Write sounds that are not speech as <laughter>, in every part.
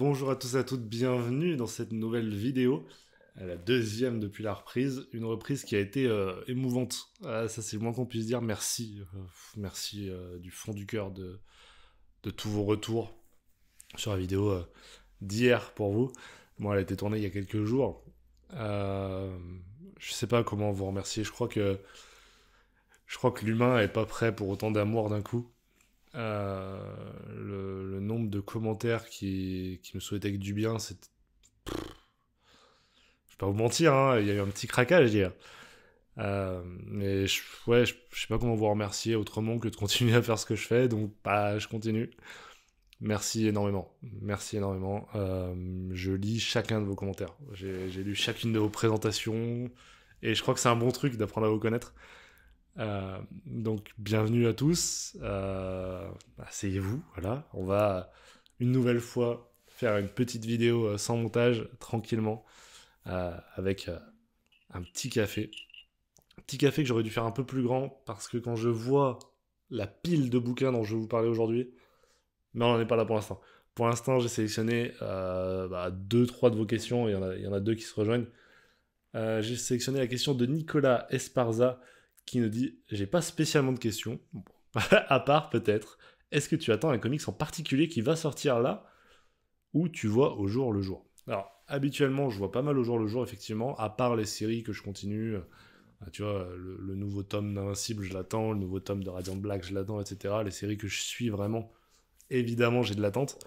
Bonjour à tous et à toutes, bienvenue dans cette nouvelle vidéo, la deuxième depuis la reprise, une reprise qui a été euh, émouvante, ah, ça c'est le moins qu'on puisse dire, merci, euh, merci euh, du fond du cœur de, de, tous vos retours sur la vidéo d'hier pour vous, moi elle a été tournée il y a quelques jours, je sais pas comment vous remercier, je crois que je crois que l'humain est pas prêt pour autant d'amour d'un coup, euh, le, nombre de commentaires qui, qui me souhaitaient que du bien, c'est. Je vais pas vous mentir, hein, il y a eu un petit craquage hier. Euh, mais je, ouais, je, sais pas comment vous remercier autrement que de continuer à faire ce que je fais, donc bah, je continue. Merci énormément, merci énormément. Euh, je lis chacun de vos commentaires, j'ai lu chacune de vos présentations, et je crois que c'est un bon truc d'apprendre à vous connaître. Euh, donc bienvenue à tous, euh, asseyez-vous, voilà, on va une nouvelle fois faire une petite vidéo euh, sans montage, tranquillement, avec un petit café. Petit café que j'aurais dû faire un peu plus grand, parce que quand je vois la pile de bouquins dont je vais vous parler aujourd'hui, mais on n'en est pas là pour l'instant. Pour l'instant, j'ai sélectionné bah, deux, trois de vos questions, il y, en a, il y en a deux qui se rejoignent. j'ai sélectionné la question de Nicolas Esparza, qui nous dit J'ai pas spécialement de questions, <laughs> à part peut-être, est-ce que tu attends un comics en particulier qui va sortir là ou tu vois au jour le jour Alors, habituellement, je vois pas mal au jour le jour, effectivement, à part les séries que je continue. Euh, tu vois, le, nouveau tome d'Invincible, je l'attends, le nouveau tome de Radiant Black, je l'attends, etc. Les séries que je suis vraiment, évidemment, j'ai de l'attente.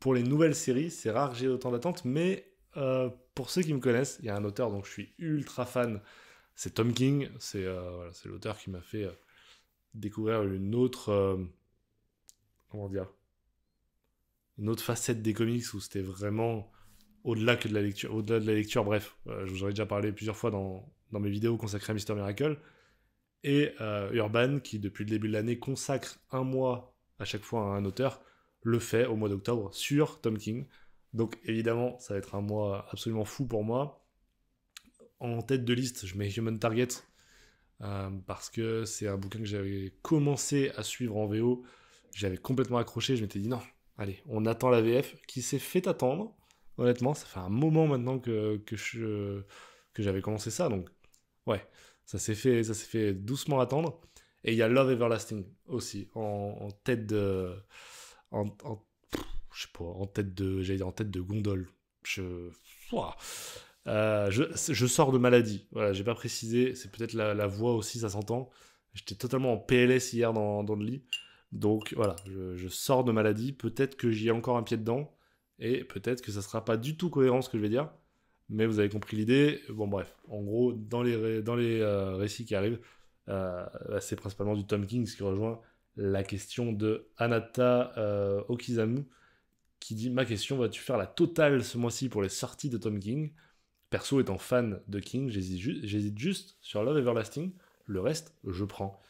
Pour les nouvelles séries, c'est rare que j'ai autant d'attente, mais euh, pour ceux qui me connaissent, il y a un auteur dont je suis ultra fan c'est Tom King, euh, c'est l'auteur qui m'a fait euh, découvrir une autre. Euh, comment dire Une autre facette des comics où c'était vraiment au-delà que de la lecture, au de la lecture, bref, je vous en ai déjà parlé plusieurs fois dans, mes vidéos consacrées à Mister Miracle, et Urban, qui depuis le début de l'année consacre un mois à chaque fois à un auteur, le fait au mois d'octobre sur Tom King. Donc évidemment, ça va être un mois absolument fou pour moi en tête de liste, je mets Human Target, euh, parce que c'est un bouquin que j'avais commencé à suivre en VO, j'avais complètement accroché, je m'étais dit non, allez, on attend la VF, qui s'est fait attendre, honnêtement, ça fait un moment maintenant que, je, que j'avais commencé ça, donc ouais, ça s'est fait, ça s'est fait doucement attendre. Et il y a Love Everlasting aussi, en, tête de... En, je sais pas, en tête de... J'allais dire en tête de gondole. Je... Euh, je, sors de maladie. Voilà, j'ai pas précisé. C'est peut-être la, voix aussi, ça s'entend. J'étais totalement en PLS hier dans, le lit. Donc voilà, je, sors de maladie. Peut-être que j'y ai encore un pied dedans. Et peut-être que ça sera pas du tout cohérent ce que je vais dire. Mais vous avez compris l'idée. Bon, bref. En gros, dans les, dans les euh, récits qui arrivent, euh, bah, c'est principalement du Tom King qui rejoint la question de Anata Okizamu qui dit Ma question, vas-tu faire la totale ce mois-ci pour les sorties de Tom King perso étant fan de King, j'hésite juste sur Love Everlasting, le reste, je prends.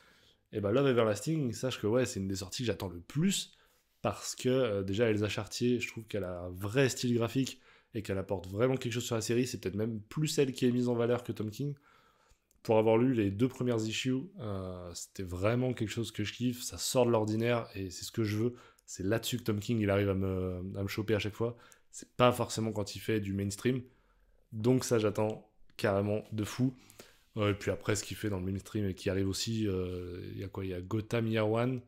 Et bah Love Everlasting, sache que ouais, c'est une des sorties que j'attends le plus, parce que euh, déjà Elsa Chartier, je trouve qu'elle a un vrai style graphique et qu'elle apporte vraiment quelque chose sur la série. C'est peut-être même plus elle qui est mise en valeur que Tom King. Pour avoir lu les deux premières issues, euh, c'était vraiment quelque chose que je kiffe. Ça sort de l'ordinaire et c'est ce que je veux. C'est là-dessus que Tom King il arrive à me, à me choper à chaque fois. C'est pas forcément quand il fait du mainstream. Donc ça, j'attends carrément de fou. Euh, et puis après, ce qu'il fait dans le mainstream et qui arrive aussi, euh, il y a quoi Il y a Gotham Year One,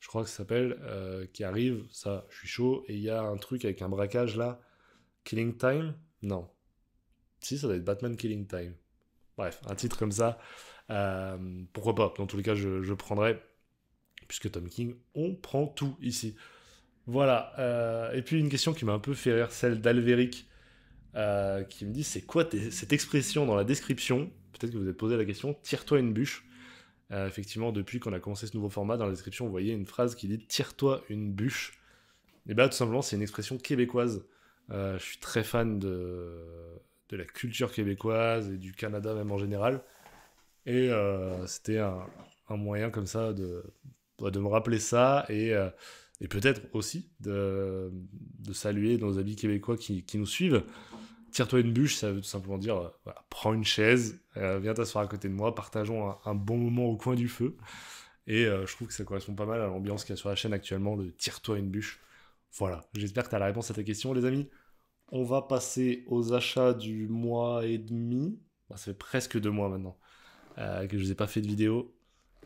je crois que ça s'appelle, euh, qui arrive. Ça, je suis chaud. Et il y a un truc avec un braquage là. Killing Time Non. Si, ça doit être Batman Killing Time. Bref, un titre comme ça. pourquoi pas Dans tous les cas, je, je prendrai. Puisque Tom King, on prend tout ici. Voilà. et puis une question qui m'a un peu fait rire, celle d'Alveric. Euh, qui me dit c'est quoi cette expression dans la description Peut-être que vous êtes posé la question, tire-toi une bûche. Euh, effectivement, depuis qu'on a commencé ce nouveau format, dans la description, vous voyez une phrase qui dit tire-toi une bûche. Et bien, bah, tout simplement, c'est une expression québécoise. Euh, je suis très fan de, la culture québécoise et du Canada même en général. Et c'était un, moyen comme ça de, bah, de me rappeler ça et peut-être aussi de, saluer nos amis québécois qui, qui nous suivent. Tire-toi une bûche, ça veut tout simplement dire euh, prends une chaise, euh, viens t'asseoir à côté de moi, partageons un, bon moment au coin du feu. Et euh, je trouve que ça correspond pas mal à l'ambiance qu'il y a sur la chaîne actuellement, le tire-toi une bûche. Voilà, j'espère que tu as la réponse à ta question, les amis. On va passer aux achats du mois et demi. ça fait presque deux mois maintenant que je ne vous ai pas fait de vidéo.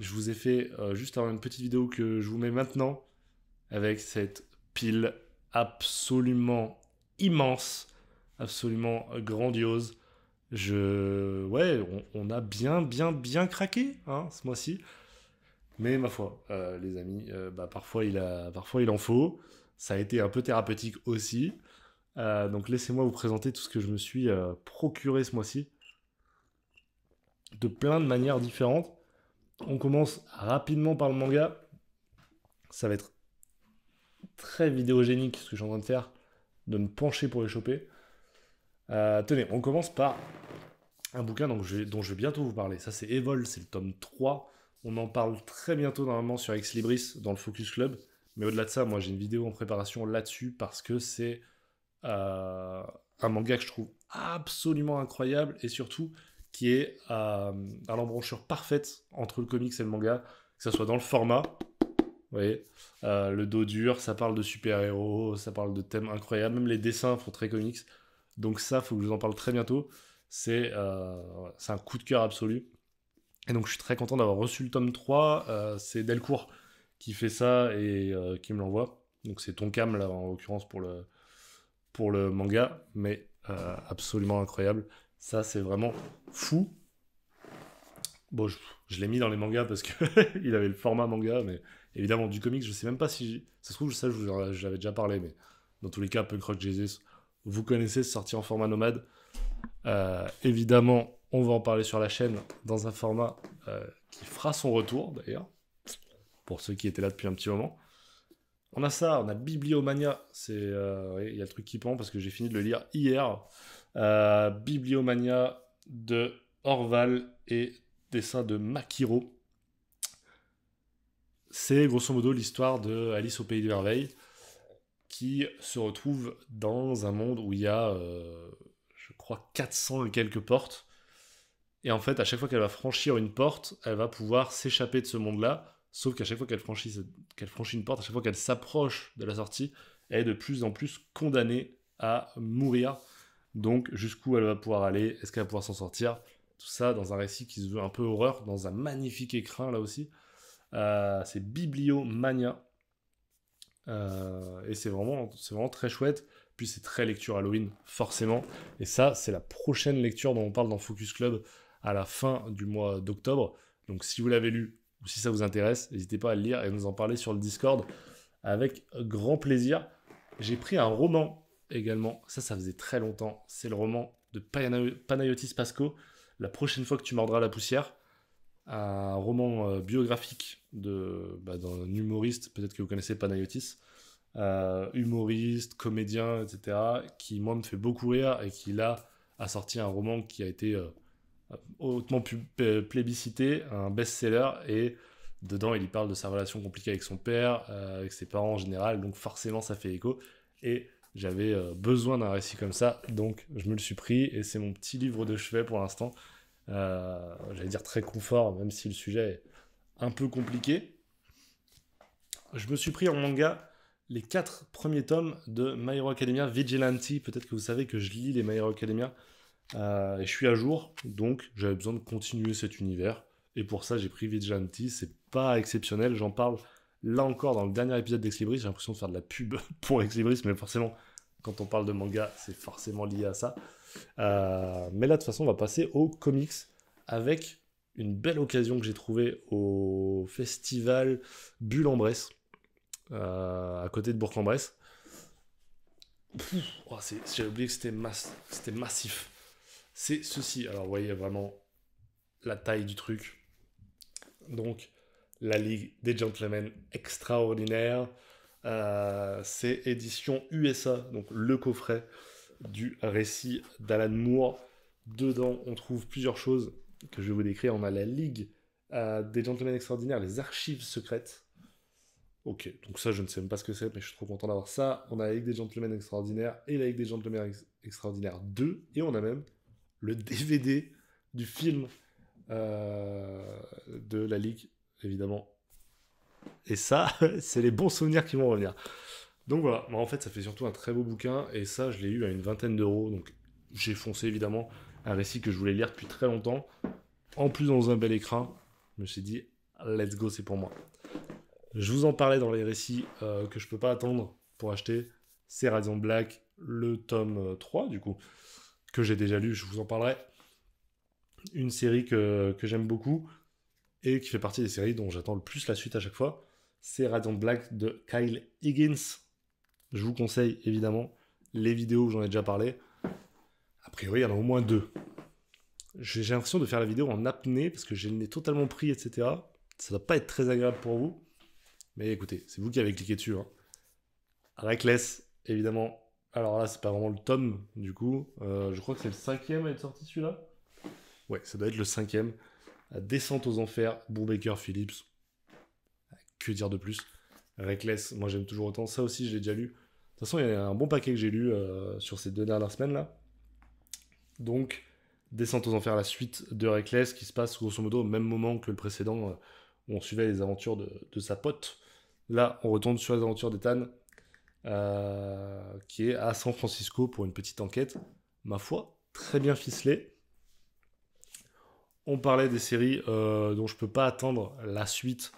Je vous ai fait juste une petite vidéo que je vous mets maintenant avec cette pile absolument immense absolument grandiose. Je, ouais, on, a bien, bien, bien craqué hein, ce mois-ci. Mais ma foi, euh, les amis, euh, bah, parfois, il a, parfois il en faut. Ça a été un peu thérapeutique aussi. Euh, donc laissez-moi vous présenter tout ce que je me suis procuré ce mois-ci. De plein de manières différentes. On commence rapidement par le manga. Ça va être très vidéogénique ce que je suis en train de faire, de me pencher pour les choper. Euh, tenez, on commence par un bouquin dont je, vais, bientôt vous parler. Ça, c'est Evol, c'est le tome 3. On en parle très bientôt, normalement, sur Ex Libris, dans le Focus Club. Mais au-delà de ça, moi, j'ai une vidéo en préparation là-dessus parce que c'est euh, un manga que je trouve absolument incroyable et surtout qui est euh, à l'embranchure parfaite entre le comics et le manga, que ce soit dans le format, vous voyez, le dos dur, ça parle de super-héros, ça parle de thèmes incroyables, même les dessins font très comics. Donc ça, faut que je vous en parle très bientôt. Euh, c'est un coup de cœur absolu. Et donc je suis très content d'avoir reçu le tome 3. Euh, c'est Delcourt qui fait ça et euh, qui me l'envoie. Donc c'est Tonkam là en l'occurrence pour le, pour le manga, mais absolument incroyable. Ça, c'est vraiment fou. Bon, je, l'ai mis dans les mangas parce qu'il <laughs> avait le format manga, mais évidemment, du comics, je sais même pas si. Ça se trouve, ça, je vous l'avais déjà parlé, mais dans tous les cas, Punk Rock Jesus, vous connaissez, c'est sorti en format nomade. Euh, évidemment, on va en parler sur la chaîne dans un format euh, qui fera son retour d'ailleurs, pour ceux qui étaient là depuis un petit moment. On a ça, on a Bibliomania, c'est euh, il y a le truc qui pend parce que j'ai fini de le lire hier. Bibliomania de Orval et dessin de Makiro. C'est grosso modo l'histoire de Alice au pays des merveilles qui se retrouve dans un monde où il y a, euh, je crois, 400 et quelques portes. Et en fait, à chaque fois qu'elle va franchir une porte, elle va pouvoir s'échapper de ce monde-là. Sauf qu'à chaque fois qu'elle franchit, qu'elle franchit une porte, à chaque fois qu'elle s'approche de la sortie, elle est de plus en plus condamnée à mourir. Donc, jusqu'où elle va pouvoir aller Est-ce qu'elle va pouvoir s'en sortir Tout ça dans un récit qui se veut un peu horreur, dans un magnifique écrin là aussi. Euh, c'est Bibliomania euh, et c'est vraiment, c'est vraiment très chouette. Puis c'est très lecture Halloween, forcément. Et ça, c'est la prochaine lecture dont on parle dans Focus Club à la fin du mois d'octobre. Donc si vous l'avez lu ou si ça vous intéresse, n'hésitez pas à le lire et à nous en parler sur le Discord avec grand plaisir. J'ai pris un roman également. Ça, ça faisait très longtemps. C'est le roman de Panayotis Pasco. La prochaine fois que tu mordras la poussière un roman euh, biographique de bah, d'un humoriste, peut-être que vous connaissez Panayotis, euh, humoriste, comédien, etc., qui moi me fait beaucoup rire et qui là a sorti un roman qui a été euh, hautement plébiscité, un best-seller, et dedans, il y parle de sa relation compliquée avec son père, avec ses parents en général, donc forcément, ça fait écho. Et j'avais besoin d'un récit comme ça, donc je me le suis pris, et c'est mon petit livre de chevet pour l'instant. Euh, j'allais dire très confort, même si le sujet est un peu compliqué. Je me suis pris en manga les quatre premiers tomes de My Hero Academia Vigilante. Peut-être que vous savez que je lis les My Hero Academia euh, et je suis à jour, donc j'avais besoin de continuer cet univers. Et pour ça, j'ai pris Vigilante. C'est pas exceptionnel, j'en parle là encore dans le dernier épisode d'Exlibris. J'ai l'impression de faire de la pub <laughs> pour Exlibris, mais forcément, quand on parle de manga, c'est forcément lié à ça. Euh, mais là, de toute façon, on va passer aux comics avec une belle occasion que j'ai trouvée au festival Bulle en Bresse, euh, à côté de Bourg-en-Bresse. Oh, j'ai oublié que c'était massif. C'est ceci. Alors, vous voyez vraiment la taille du truc. Donc, la Ligue des Gentlemen extraordinaire. Euh, c'est édition USA, donc le coffret du récit d'Alan Moore. Dedans, on trouve plusieurs choses que je vais vous décrire. On a la Ligue euh, des Gentlemen Extraordinaires, les archives secrètes. Ok, donc ça, je ne sais même pas ce que c'est, mais je suis trop content d'avoir ça. On a la Ligue des Gentlemen Extraordinaires et la Ligue des Gentlemen Extraordinaires 2. Et on a même le DVD du film euh, de la Ligue, évidemment. Et ça, <laughs> c'est les bons souvenirs qui vont revenir. Donc voilà, bah, en fait, ça fait surtout un très beau bouquin, et ça, je l'ai eu à une vingtaine d'euros, donc j'ai foncé évidemment un récit que je voulais lire depuis très longtemps. En plus, dans un bel écran, je me suis dit, let's go, c'est pour moi. Je vous en parlais dans les récits euh, que je peux pas attendre pour acheter. C'est Radiant Black, le tome 3, euh, du coup, que j'ai déjà lu, je vous en parlerai. Une série que, que j'aime beaucoup et qui fait partie des séries dont j'attends le plus la suite à chaque fois. C'est Radiant Black de Kyle Higgins, je vous conseille évidemment les vidéos où j'en ai déjà parlé. A priori, il y en a au moins deux. J'ai l'impression de faire la vidéo en apnée parce que j'ai l'ai totalement pris, etc. Ça doit pas être très agréable pour vous. Mais écoutez, c'est vous qui avez cliqué dessus. Hein. Reckless, évidemment. Alors là, c'est pas vraiment le tome, du coup. Euh, je crois que c'est le cinquième à être sorti celui-là. Ouais, ça doit être le cinquième. Descente aux enfers, Bourbaker Phillips. Ah, que dire de plus Reckless, moi j'aime toujours autant. Ça aussi, je l'ai déjà lu. De toute façon, il y a un bon paquet que j'ai lu euh, sur ces deux dernières semaines là. Donc, Descente aux Enfers, la suite de Reckless, qui se passe grosso modo au même moment que le précédent, euh, où on suivait les aventures de, sa pote. Là, on retourne sur les aventures d'Ethan, euh, qui est à San Francisco pour une petite enquête, ma foi, très bien ficelée. On parlait des séries dont je ne peux pas attendre la suite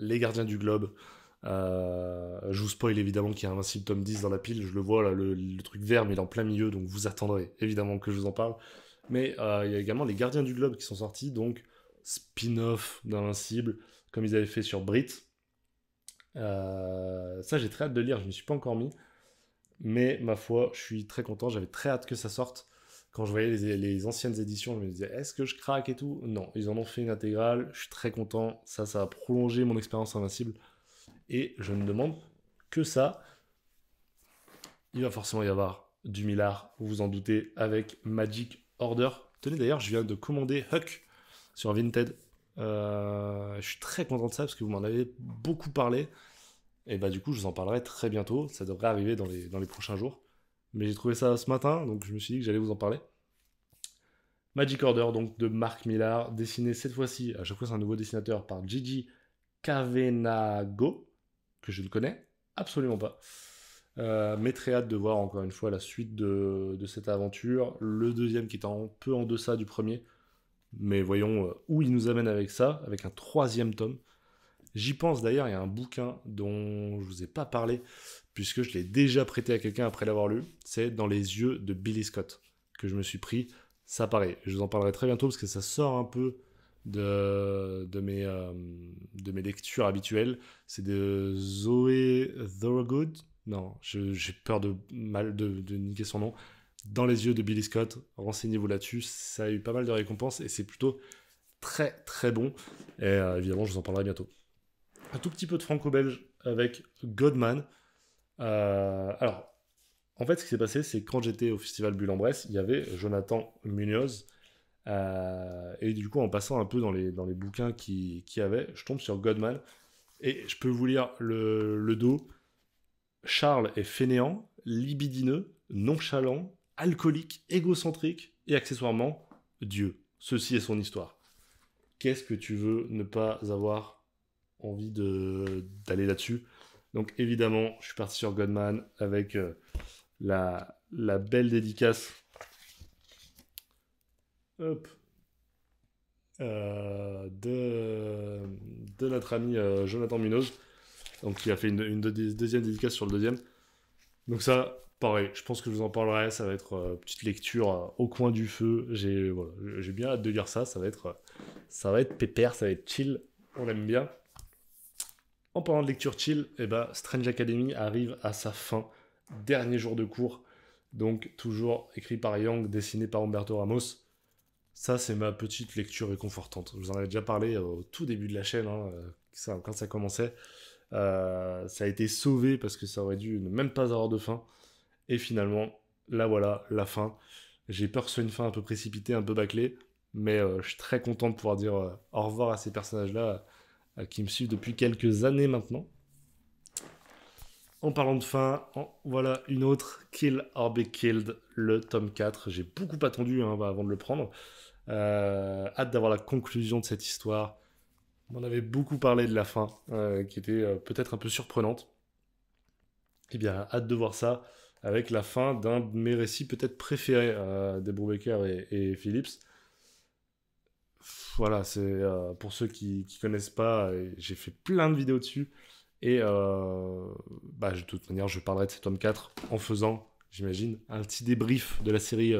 les gardiens du globe. Euh, je vous spoil évidemment qu'il y a Invincible tome 10 dans la pile, je le vois là, le, truc vert, mais il est en plein milieu, donc vous attendrez évidemment que je vous en parle. Mais euh, il y a également les gardiens du globe qui sont sortis, donc spin-off d'Invincible, comme ils avaient fait sur Brit. Euh, ça, j'ai très hâte de lire, je ne me suis pas encore mis. Mais ma foi, je suis très content, j'avais très hâte que ça sorte quand je voyais les, anciennes éditions, je me disais, est-ce que je craque et tout Non, ils en ont fait une intégrale, je suis très content, ça, ça a prolongé mon expérience invincible. Et je ne demande que ça. Il va forcément y avoir du Millard, vous vous en doutez, avec Magic Order. Tenez d'ailleurs, je viens de commander Huck sur Vinted. Euh, je suis très content de ça parce que vous m'en avez beaucoup parlé. Et bah du coup, je vous en parlerai très bientôt. Ça devrait arriver dans les prochains jours mais j'ai trouvé ça ce matin, donc je me suis dit que j'allais vous en parler. Magic Order, donc de Marc Millar, dessiné cette fois-ci, à chaque fois c'est un nouveau dessinateur, par Gigi Cavenago, que je ne connais absolument pas. Euh, mais hâte de voir encore une fois la suite de, de cette aventure. Le deuxième qui est un peu en deçà du premier. Mais voyons euh, où il nous amène avec ça, avec un troisième tome. J'y pense d'ailleurs, il y a un bouquin dont je ne vous ai pas parlé, puisque je l'ai déjà prêté à quelqu'un après l'avoir lu. C'est Dans les yeux de Billy Scott que je me suis pris. Ça paraît. Je vous en parlerai très bientôt parce que ça sort un peu de, de, mes, euh, de mes lectures habituelles. C'est de Zoé Thorogood. Non, j'ai peur de mal de, niquer son nom. Dans les yeux de Billy Scott, renseignez-vous là-dessus. Ça a eu pas mal de récompenses et c'est plutôt très très bon. Et euh, évidemment, je vous en parlerai bientôt. Un tout petit peu de franco-belge avec Godman. Euh, alors, en fait, ce qui s'est passé, c'est quand j'étais au festival Bulle en Bresse, il y avait Jonathan Munoz. Euh, et du coup, en passant un peu dans les, dans les bouquins qu'il qui avait, je tombe sur Godman. Et je peux vous lire le, le dos. Charles est fainéant, libidineux, nonchalant, alcoolique, égocentrique et accessoirement Dieu. Ceci est son histoire. Qu'est-ce que tu veux ne pas avoir envie d'aller là-dessus donc évidemment, je suis parti sur Godman avec euh, la, belle dédicace. Euh, de, notre ami euh, Jonathan Munoz, donc qui a fait une, deuxième dédicace sur le deuxième. Donc ça, pareil, je pense que je vous en parlerai, ça va être petite lecture au coin du feu. J'ai bien hâte de lire ça, ça va être ça va être pépère, ça va être chill, on aime bien. En parlant de lecture chill, eh ben, Strange Academy arrive à sa fin. Dernier jour de cours. Donc, toujours écrit par Yang, dessiné par Humberto Ramos. Ça, c'est ma petite lecture réconfortante. Je vous en avais déjà parlé euh, au tout début de la chaîne, hein, euh, quand ça commençait. Euh, ça a été sauvé parce que ça aurait dû ne même pas avoir de fin. Et finalement, là voilà, la fin. J'ai peur que ce soit une fin un peu précipitée, un peu bâclée. Mais je suis très content de pouvoir dire au revoir à ces personnages-là euh, qui me suivent depuis quelques années maintenant. En parlant de fin, voilà une autre, Kill or Be Killed, le tome 4. J'ai beaucoup attendu hein, bah, avant de le prendre. Euh, hâte d'avoir la conclusion de cette histoire. On avait beaucoup parlé de la fin, euh, qui était peut-être un peu surprenante. Eh bien, hâte de voir ça avec la fin d'un de mes récits peut-être préférés des Brubaker et Phillips. Voilà, c'est euh, pour ceux qui connaissent pas, euh, j'ai fait plein de vidéos dessus. Et euh, bah, de toute manière, je parlerai de cet homme 4 en faisant, j'imagine, un petit débrief de la série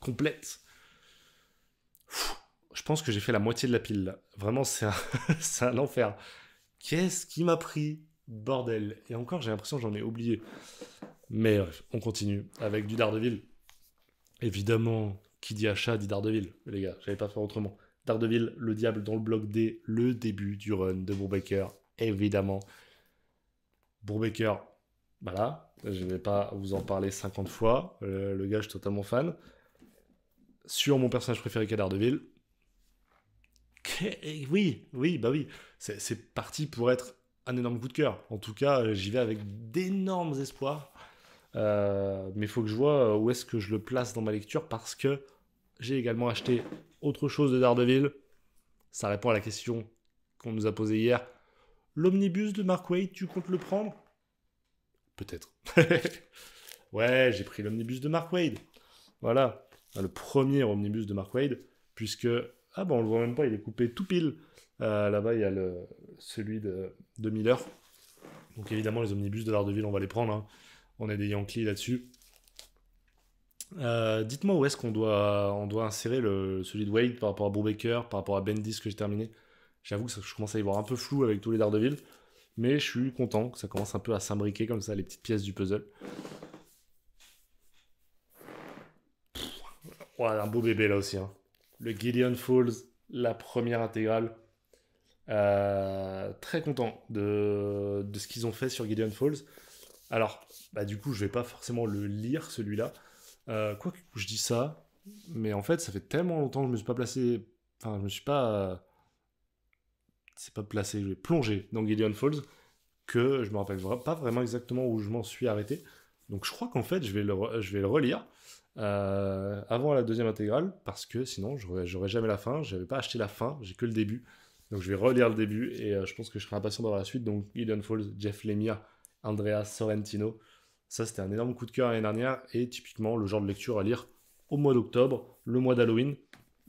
complète. je pense que j'ai fait la moitié de la pile. Vraiment, <laughs> c'est un, enfer. Qu'est-ce qui m'a pris Bordel. Et encore, j'ai l'impression que j'en ai oublié. Mais on continue avec du Daredevil. Évidemment, qui dit achat dit Daredevil, les gars. J'avais pas faire autrement. Daredevil, le diable dans le bloc D, le début du run de Bourbaker, évidemment. Bourbaker, voilà, je ne vais pas vous en parler 50 fois, euh, le, gars, je suis totalement fan. Sur mon personnage préféré qu'à Daredevil, eh, oui, oui, bah oui, c'est parti pour être un énorme coup de cœur. En tout cas, euh, j'y vais avec d'énormes espoirs. Euh, mais il faut que je vois où est-ce que je le place dans ma lecture parce que j'ai également acheté autre chose de Daredevil. Ça répond à la question qu'on nous a posée hier. L'omnibus de Mark Wade, tu comptes le prendre Peut-être. <laughs> ouais, j'ai pris l'omnibus de Mark Wade. Voilà, le premier omnibus de Mark Wade, puisque ah bon, on le voit même pas, il est coupé tout pile. Euh, là-bas, il y a le, celui de, Miller. Donc évidemment, les omnibus de Daredevil, on va les prendre. Hein. On est des Yankees là-dessus. Euh, dites-moi où est-ce qu'on doit, on doit insérer le, celui de Wade par rapport à Brubaker, par rapport à Bendis que j'ai terminé. J'avoue que je commence à y voir un peu flou avec tous les Daredevil, mais je suis content que ça commence un peu à s'imbriquer comme ça, les petites pièces du puzzle. Voilà un beau bébé là aussi. Hein. Le Gideon Falls, la première intégrale. Euh, très content de, ce qu'ils ont fait sur Gideon Falls. Alors, bah, du coup, je vais pas forcément le lire celui-là euh, quoi que je dis ça, mais en fait, ça fait tellement longtemps que je me suis pas placé. Enfin, je me suis pas. C'est pas placé, je vais plonger dans Gideon Falls que je me rappelle pas vraiment exactement où je m'en suis arrêté. Donc je crois qu'en fait, je vais le, je vais le relire euh, avant la deuxième intégrale parce que sinon, j'aurais jamais la fin. J'avais pas acheté la fin, j'ai que le début. Donc je vais relire le début et euh, je pense que je serai impatient d'avoir la suite. Donc Gideon Falls, Jeff Lemire, Andrea Sorrentino. Ça, c'était un énorme coup de cœur l'année dernière et typiquement le genre de lecture à lire au mois d'octobre, le mois d'Halloween.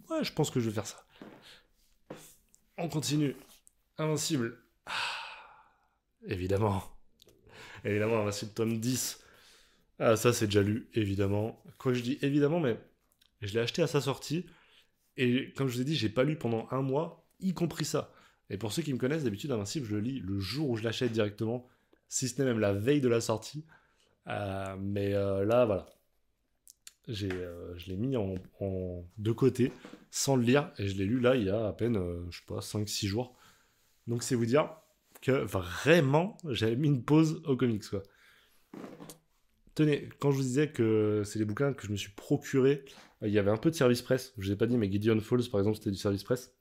Ouais, je pense que je vais faire ça. On continue. Invincible. Ah, évidemment. Évidemment, Invincible tome 10. Ah, ça, c'est déjà lu, évidemment. Quoi, je dis évidemment, mais je l'ai acheté à sa sortie. Et comme je vous ai dit, j'ai pas lu pendant un mois, y compris ça. Et pour ceux qui me connaissent, d'habitude, Invincible, je le lis le jour où je l'achète directement, si ce n'est même la veille de la sortie. Euh, mais euh, là, voilà. Euh, je l'ai mis en, de côté sans le lire et je l'ai lu là il y a à peine, je sais pas, 5-6 jours. Donc c'est vous dire que vraiment j'avais mis une pause aux comics quoi. Tenez, quand je vous disais que c'est les bouquins que je me suis procuré, il y avait un peu de service presse. Je vous ai pas dit, mais Gideon Falls, par exemple, c'était du service presse.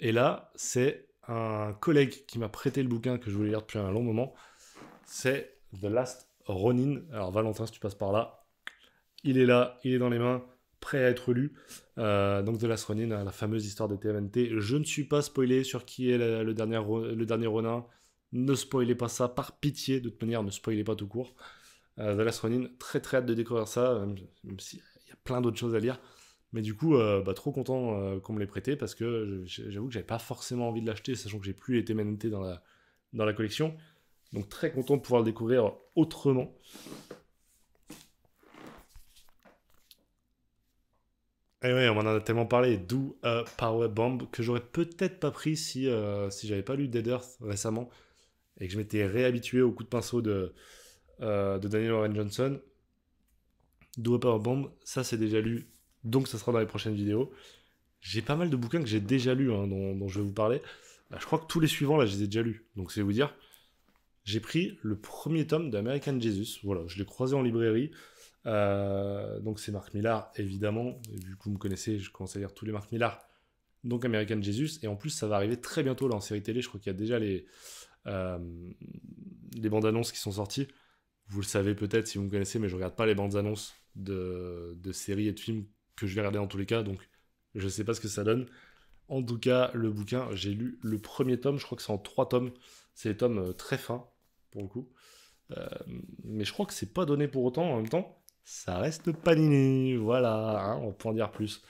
Et là, c'est un collègue qui m'a prêté le bouquin que je voulais lire depuis un long moment c'est The Last Ronin. Alors Valentin, si tu passes par là, il est là, il est dans les mains, prêt à être lu. Euh, donc The Last Ronin, la fameuse histoire de TMNT. Je ne suis pas spoilé sur qui est le, dernier, Ronin. Ne spoilez pas ça, par pitié. De toute manière, ne spoilez pas tout court. Euh, The Last Ronin, très très hâte de découvrir ça, même, s'il y a plein d'autres choses à lire. Mais du coup, euh, bah, trop content qu'on me l'ait prêté parce que j'avoue que je j'avais pas forcément envie de l'acheter, sachant que j'ai plus les TMNT dans la collection. Donc très content de pouvoir le découvrir autrement. Et eh ouais, on en a tellement parlé, d'où euh, Power Bomb, que j'aurais peut-être pas pris si, euh, si j'avais pas lu Dead Earth récemment et que je m'étais réhabitué au coup de pinceau de, euh, de Daniel Warren Johnson. power Bomb, ça c'est déjà lu, donc ça sera dans les prochaines vidéos. J'ai pas mal de bouquins que j'ai déjà lus, hein, dont, je vais vous parler. Bah, je crois que tous les suivants, là, je les ai déjà lus, donc c'est vous dire j'ai pris le premier tome d'American Jesus. Voilà, je l'ai croisé en librairie. Euh, donc c'est Marc Millar, évidemment. Et vu que vous me connaissez, je commence à lire tous les Marc Millar. Donc American Jesus. Et en plus, ça va arriver très bientôt là en série télé. Je crois qu'il y a déjà les, euh, les bandes annonces qui sont sorties. Vous le savez peut-être si vous me connaissez, mais je ne regarde pas les bandes annonces de, de séries et de films que je vais regarder en tous les cas. Donc je ne sais pas ce que ça donne. En tout cas, le bouquin, j'ai lu le premier tome. Je crois que c'est en trois tomes. C'est des tomes euh, très fins pour le coup. Euh, mais je crois que c'est pas donné pour autant. En même temps, ça reste Panini. Voilà, hein, on peut en dire plus.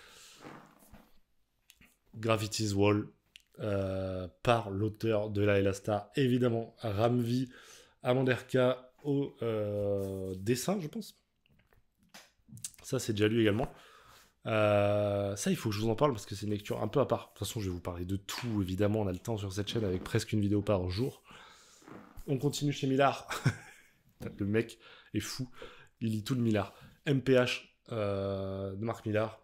Gravity's Wall, euh, par l'auteur de la Elastar, évidemment, Ramvi Amanderka au euh, dessin, je pense. Ça, c'est déjà lu également. ça, il faut que je vous en parle parce que c'est une lecture un peu à part. De toute façon, je vais vous parler de tout, évidemment. On a le temps sur cette chaîne avec presque une vidéo par jour. On continue chez Millard. <laughs> le mec est fou. Il lit tout le Millard. MPH euh, de Marc Millard.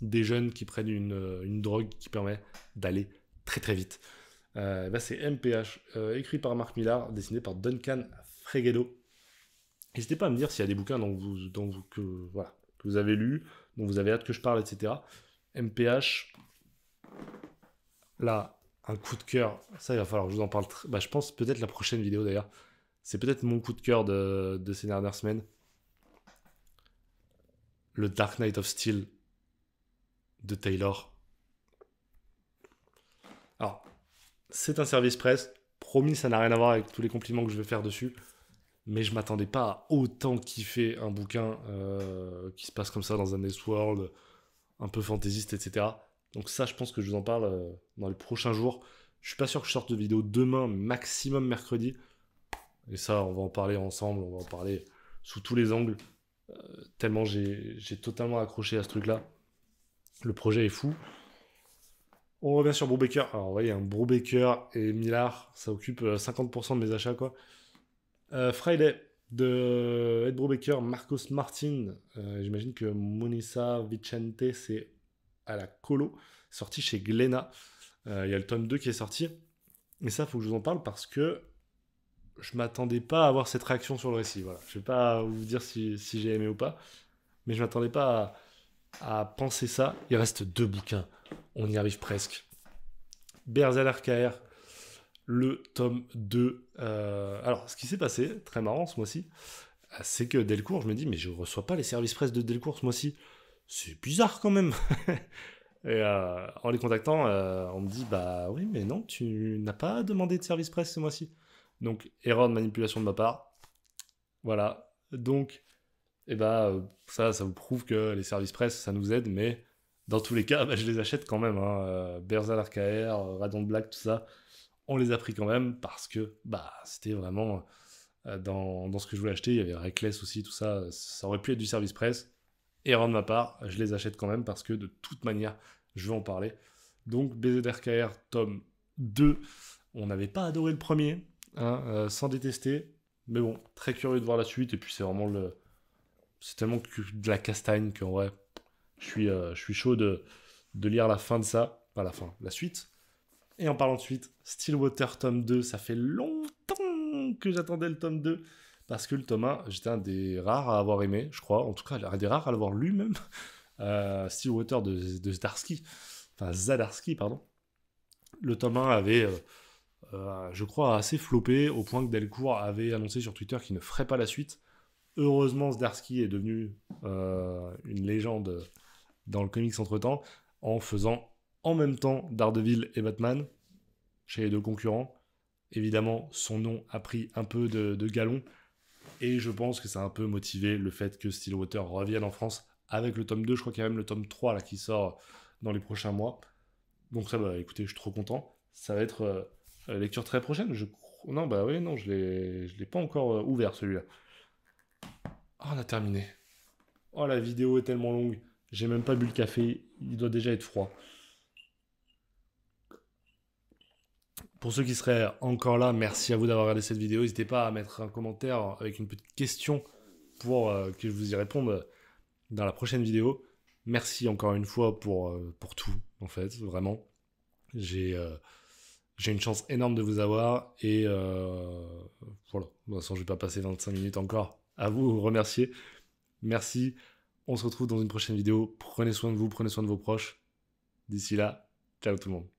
Des jeunes qui prennent une, euh, drogue qui permet d'aller très très vite. Euh, ben, c'est MPH, écrit par Marc Millard, dessiné par Duncan Fregedo. N'hésitez pas à me dire s'il y a des bouquins dont vous, dont que, voilà, que vous avez lu, dont vous avez hâte que je parle, etc. MPH, là, un coup de cœur. Ça, il va falloir que je vous en parle. Bah, je pense peut-être la prochaine vidéo d'ailleurs. C'est peut-être mon coup de cœur de, ces dernières semaines. Le Dark Knight of Steel de Taylor. Alors, c'est un service presse. Promis, ça n'a rien à voir avec tous les compliments que je vais faire dessus. Mais je m'attendais pas à autant kiffer un bouquin euh, qui se passe comme ça dans un world, un peu fantaisiste, etc. Donc ça, je pense que je vous en parle. Euh, dans les prochains jours. Je suis pas sûr que je sorte de vidéo demain, maximum mercredi. Et ça, on va en parler ensemble, on va en parler sous tous les angles. Euh, tellement j'ai totalement accroché à ce truc-là. Le projet est fou. On revient sur Baker. Alors, ah, vous voyez, un Baker et Millard, ça occupe 50% euh, de mes achats, quoi. Euh, Friday de Ed Baker, Marcos Martin. Euh, j'imagine que Monissa Vicente, c'est à la colo, sorti chez Glena. Euh, il y a le tome 2 qui est sorti. Et ça, il faut que je vous en parle parce que je m'attendais pas à avoir cette réaction sur le récit. Voilà. Je ne vais pas vous dire si, j'ai aimé ou pas, mais je m'attendais pas à, penser ça. Il reste deux bouquins. On y arrive presque. Berserker, le tome 2. Euh, alors, ce qui s'est passé, très marrant ce mois-ci, c'est que Delcourt, je me dis, mais je ne reçois pas les services presse de Delcourt ce mois-ci. C'est bizarre quand même. <laughs> Et euh, en les contactant, euh, on me dit Bah oui, mais non, tu n'as pas demandé de service presse ce mois-ci. Donc, erreur de manipulation de ma part. Voilà. Donc, et eh ben, euh, ça, ça vous prouve que les services presse, ça nous aide, mais dans tous les cas, <laughs> bah, je les achète quand même. Hein. Berzal Radon Black, tout ça, on les a pris quand même parce que bah, c'était vraiment dans, dans, ce que je voulais acheter. Il y avait Reckless aussi, tout ça. Ça aurait pu être du service presse erreur de ma part, je les achète quand même parce que de toute manière, je vais en parler. Donc BZRKR tome 2, on n'avait pas adoré le premier, hein, euh, sans détester, mais bon, très curieux de voir la suite, et puis c'est vraiment le... C'est tellement de la castagne qu'en vrai, je suis, euh, je suis chaud de, de lire la fin de ça, pas la fin, la suite. Et en parlant de suite, Stillwater tome 2, ça fait longtemps que j'attendais le tome 2 parce que le Thomas, j'étais un des rares à avoir aimé, je crois, en tout cas, un des rares à l'avoir lu même, <laughs> euh, Stillwater de, de Zdarsky, enfin Zadarsky, pardon. Le Thomas avait, euh, euh, je crois, assez flopé, au point que Delcourt avait annoncé sur Twitter qu'il ne ferait pas la suite. Heureusement, Zdarsky est devenu euh, une légende dans le comics entre-temps, en faisant en même temps Daredevil et Batman, chez les deux concurrents. Évidemment, son nom a pris un peu de, de galon, et je pense que ça a un peu motivé le fait que Stillwater revienne en France avec le tome 2. Je crois qu'il y a même le tome 3 là, qui sort dans les prochains mois. Donc ça, bah, écoutez, je suis trop content. Ça va être euh, lecture très prochaine. Je... Non, bah oui, non, je ne l'ai pas encore euh, ouvert celui-là. Ah, on a terminé. Oh, la vidéo est tellement longue. J'ai même pas bu le café. Il doit déjà être froid. Pour ceux qui seraient encore là, merci à vous d'avoir regardé cette vidéo. N'hésitez pas à mettre un commentaire avec une petite question pour euh, que je vous y réponde dans la prochaine vidéo. Merci encore une fois pour, euh, pour tout, en fait, vraiment. Euh, j'ai une chance énorme de vous avoir et voilà. De toute façon, je ne vais pas passer 25 minutes encore à vous remercier. Merci. On se retrouve dans une prochaine vidéo. Prenez soin de vous, prenez soin de vos proches. D'ici là, ciao tout le monde.